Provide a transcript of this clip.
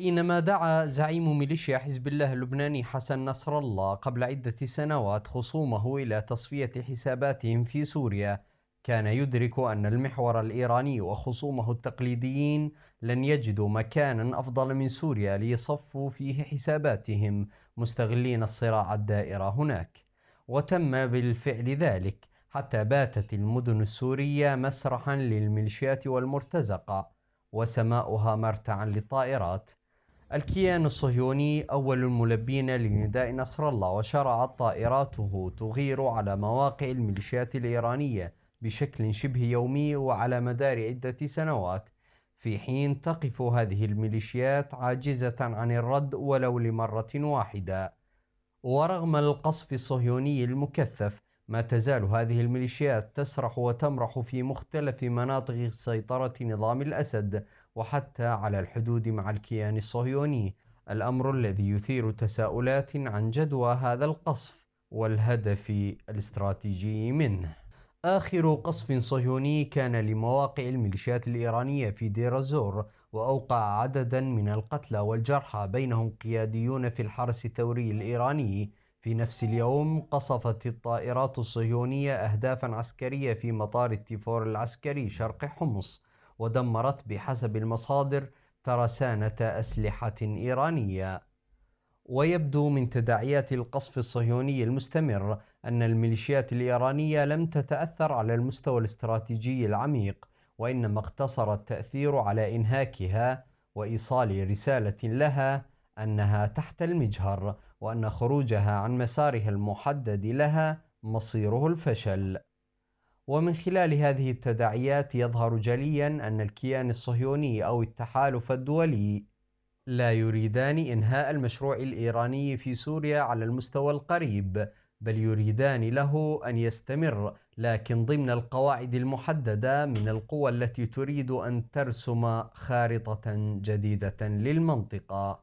حينما دعا زعيم ميليشيا حزب الله اللبناني حسن نصر الله قبل عدة سنوات خصومه إلى تصفية حساباتهم في سوريا كان يدرك أن المحور الإيراني وخصومه التقليديين لن يجدوا مكانا أفضل من سوريا ليصفوا فيه حساباتهم مستغلين الصراع الدائرة هناك وتم بالفعل ذلك حتى باتت المدن السورية مسرحا للميليشيات والمرتزقة وسماؤها مرتعا للطائرات الكيان الصهيوني أول الملبين لنداء نصر الله وشرعت طائراته تغير على مواقع الميليشيات الإيرانية بشكل شبه يومي وعلى مدار عدة سنوات في حين تقف هذه الميليشيات عاجزة عن الرد ولو لمرة واحدة ورغم القصف الصهيوني المكثف ما تزال هذه الميليشيات تسرح وتمرح في مختلف مناطق سيطرة نظام الأسد وحتى على الحدود مع الكيان الصهيوني الأمر الذي يثير تساؤلات عن جدوى هذا القصف والهدف الاستراتيجي منه آخر قصف صهيوني كان لمواقع الميليشيات الإيرانية في دير الزور وأوقع عددا من القتلى والجرحى بينهم قياديون في الحرس الثوري الإيراني في نفس اليوم قصفت الطائرات الصهيونية أهدافا عسكرية في مطار التيفور العسكري شرق حمص ودمرت بحسب المصادر ترسانة أسلحة إيرانية ويبدو من تداعيات القصف الصهيوني المستمر أن الميليشيات الإيرانية لم تتأثر على المستوى الاستراتيجي العميق وإنما اقتصر التأثير على إنهاكها وإيصال رسالة لها أنها تحت المجهر وأن خروجها عن مسارها المحدد لها مصيره الفشل ومن خلال هذه التداعيات يظهر جليا أن الكيان الصهيوني أو التحالف الدولي لا يريدان إنهاء المشروع الإيراني في سوريا على المستوى القريب بل يريدان له أن يستمر لكن ضمن القواعد المحددة من القوى التي تريد أن ترسم خارطة جديدة للمنطقة